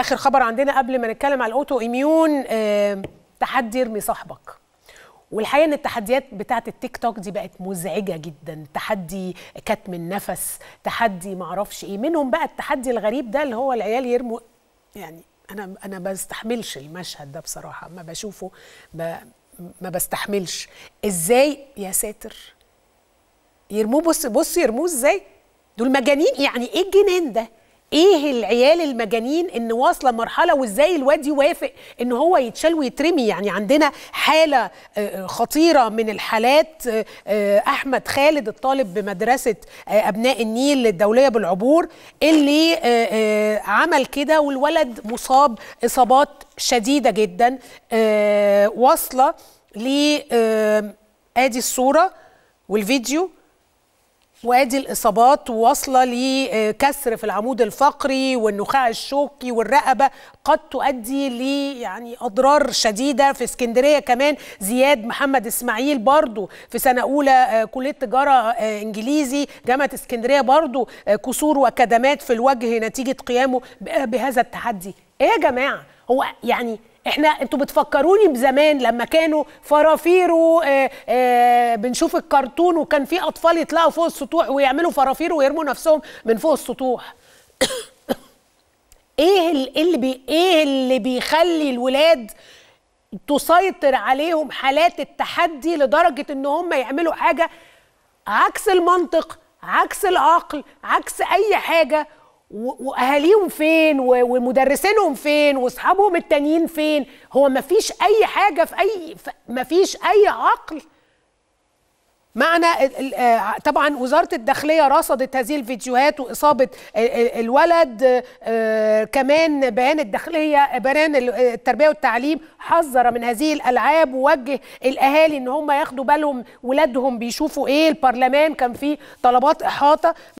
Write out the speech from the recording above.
اخر خبر عندنا قبل ما نتكلم على الاوتو ايميون آه، تحدي ارمي صاحبك والحقيقه ان التحديات بتاعت التيك توك دي بقت مزعجه جدا تحدي كتم النفس تحدي ما اعرفش ايه منهم بقى التحدي الغريب ده اللي هو العيال يرموا يعني انا انا ما بستحملش المشهد ده بصراحه ما بشوفه ما, ما بستحملش ازاي يا ساتر يرموه بص بص يرموه ازاي دول مجانين يعني ايه الجنان ده ايه العيال المجانين ان واصله مرحله وازاي الواد يوافق ان هو يتشال ويترمي يعني عندنا حاله آه، آه، خطيره من الحالات آه، احمد خالد الطالب بمدرسه ابناء النيل الدوليه بالعبور اللي عمل كده والولد مصاب اصابات شديده جدا واصله ل ادي الصوره والفيديو وادي الاصابات واصله لكسر في العمود الفقري والنخاع الشوكي والرقبه قد تؤدي ل يعني اضرار شديده في اسكندريه كمان زياد محمد اسماعيل برضو في سنه اولى آه، كليه تجاره آه، انجليزي جامعه اسكندريه برضو آه، كسور وكدمات في الوجه نتيجه قيامه بهذا التحدي ايه يا جماعه هو يعني احنا انتوا بتفكروني بزمان لما كانوا فرافير و آه، آه، بنشوف الكرتون وكان في اطفال يطلعوا فوق السطوح ويعملوا فرافير ويرموا نفسهم من فوق السطوح ايه, ايه اللي بي ايه اللي بيخلي الولاد تسيطر عليهم حالات التحدي لدرجه ان هم يعملوا حاجه عكس المنطق عكس العقل عكس اي حاجه واهاليهم فين ومدرسينهم فين واصحابهم التانيين فين هو ما فيش اي حاجه في اي ما فيش اي عقل معنى آه، طبعا وزاره الداخليه رصدت هذه الفيديوهات واصابه الولد آه، كمان بيان الداخليه بيان التربيه والتعليم حذر من هذه الالعاب ووجه الاهالي ان هم ياخدوا بالهم ولادهم بيشوفوا ايه البرلمان كان فيه طلبات احاطه